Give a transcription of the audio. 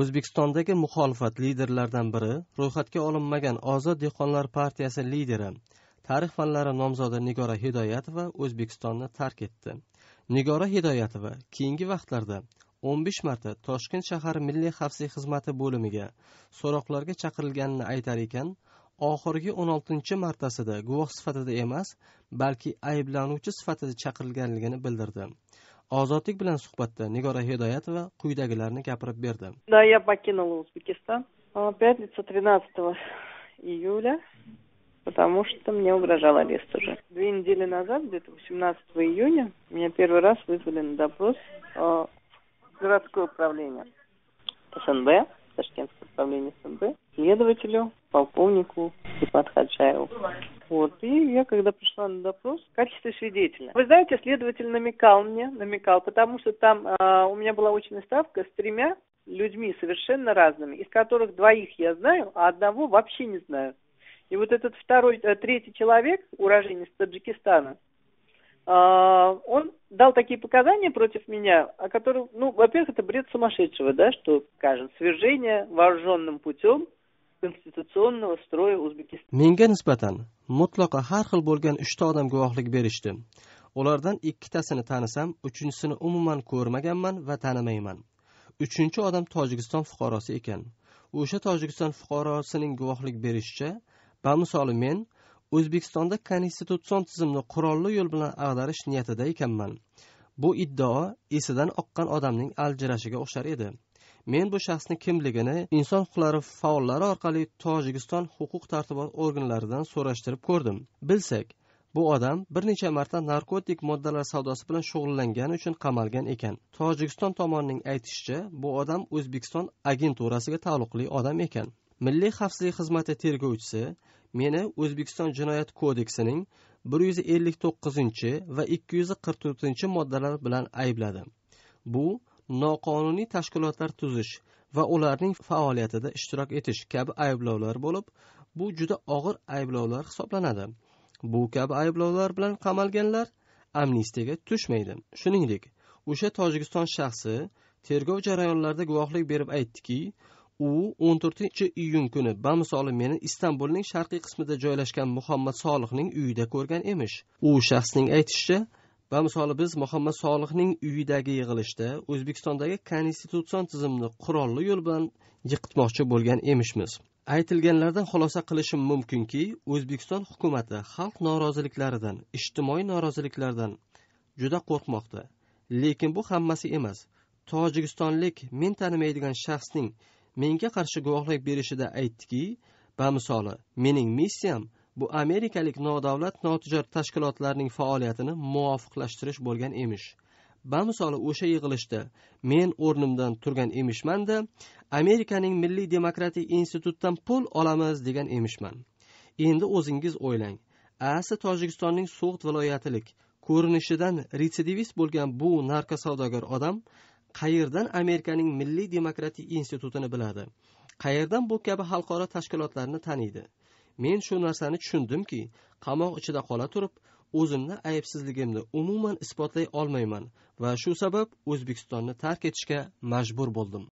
o'zbekistondagi muxolifat liderlaridan biri ro'yxatga olinmagan ozod dehqonlar partiyasi lideri tarix fanlari nomzodi nigora hidoyatova o'zbekistonni tark etdi nigora hidoyatova keyingi vaqtlarda o'n besh marta toshkent shahar milliy xavfsizlik xizmati bo'limiga so'roqlarga chaqirilganini aytar ekan oxirgi o'n oltinchi martasida guvoh sifatida emas balki ayblanuvchi sifatida chaqirilganligini bildirdi ozodlik bilan suhbatda nigora hidoyatova quyidagilarni gapirib berdi да я покинула узбекистан а, пятница тринадцатого июля потому что мне угрожал арест уже. Две недели назад, где-то восемнадцатого июня, меня первый раз вызвали на допрос а, в городское управление СНБ, Ташкентское управление СНБ, следователю, полковнику типа от Хаджаева. Вот. И я, когда пришла на допрос в качестве свидетеля. Вы знаете, следователь намекал мне, намекал, потому что там э, у меня была очная ставка с тремя людьми совершенно разными, из которых двоих я знаю, а одного вообще не знаю. И вот этот второй, э, третий человек, уроженец Таджикистана, а, он дал такие показания против меня, о которых, ну, во-первых, это бред сумасшедшего, да, что, скажем, свержение вооруженным путем konstitutsionного строя o'zbekiston Menga nisbatan mutlaqo har xil bo'lgan 3 ta odam guvohlik berishdi. Ulardan ikkitasini tanisam, uchinchisini umuman ko'rmaganman va tanimayman. Uchinchi odam Tojikiston fuqarosi ekan. O'sha Tojikiston fuqarosining guvohlik berishicha, bamisoli men O'zbekistonda konstitutsion tizimni qurolli yo'l bilan ag'darish niyatida ekanman. Bu iddao esidan oqqan odamning aljirashiga o'xshar edi. men bu shaxsni kimligini inson huquqlari faollari orqali tojikiston huquq tartibot organlaridan so'rashtirib ko'rdim bilsak bu odam bir necha marta narkotik moddalar savdosi bilan shug'ullangani uchun qamalgan ekan tojikiston tomonining aytishicha bu odam o'zbekiston agenturasiga taalluqli odam ekan milliy xavfsizlik xizmati tergovchisi meni o'zbekiston jinoyat kodeksining bir yuz ellik to'qqizinchi va ikki yuz qirq to'rtinchi moddalari bilan aybladi bu noqonuniy tashkilotlar tuzish va ularning faoliyatida ishtirok etish kabi ayblovlar bo'lib bu juda og'ir ayblovlar hisoblanadi bu kabi ayblovlar bilan qamalganlar amnistiyaga tushmaydi shuningdek o'sha tojikiston shaxsi tergov jarayonlarida guvohlik berib aytdiki u o'n to'rtinchi iyun kuni bamisoli meni istanbulning sharqiy qismida joylashgan muhammad solihning uyida ko'rgan emish u shaxsning aytishicha va misoli biz muhammad solihning uyidagi yig'ilishda o'zbekistondagi konstitutsion tizimni qurolli yo'l bilan yiqitmoqchi bo'lgan emishmiz aytilganlardan xulosa qilishim mumkinki o'zbekiston hukumati xalq noroziliklaridan ijtimoiy noroziliklardan juda qo'rqmoqda lekin bu hammasi emas tojikistonlik men tanimaydigan shaxsning menga qarshi guvohlik berishida aytdiki bamisoli mening missiyam bu amerikalik nodavlat notijorat tashkilotlarining faoliyatini muvofiqlashtirish bo'lgan emish bamisoli o'sha yig'ilishda men o'rnimdan turgan emishmanda amerikaning milliy demokratik institutdan pul olamiz degan emishman endi o'zingiz o'ylang asi tojikistonning so'g'd viloyatilik ko'rinishidan retsidivist bo'lgan bu narko savdogar odam qayerdan amerikaning milliy demokratik institutini biladi qayerdan bu kabi xalqaro tashkilotlarni taniydi men shu narsani tushundimki qamoq ichida qola turib o'zimni aybsizligimni umuman isbotlay olmayman va shu sabab o'zbekistonni tark etishga majbur bo'ldim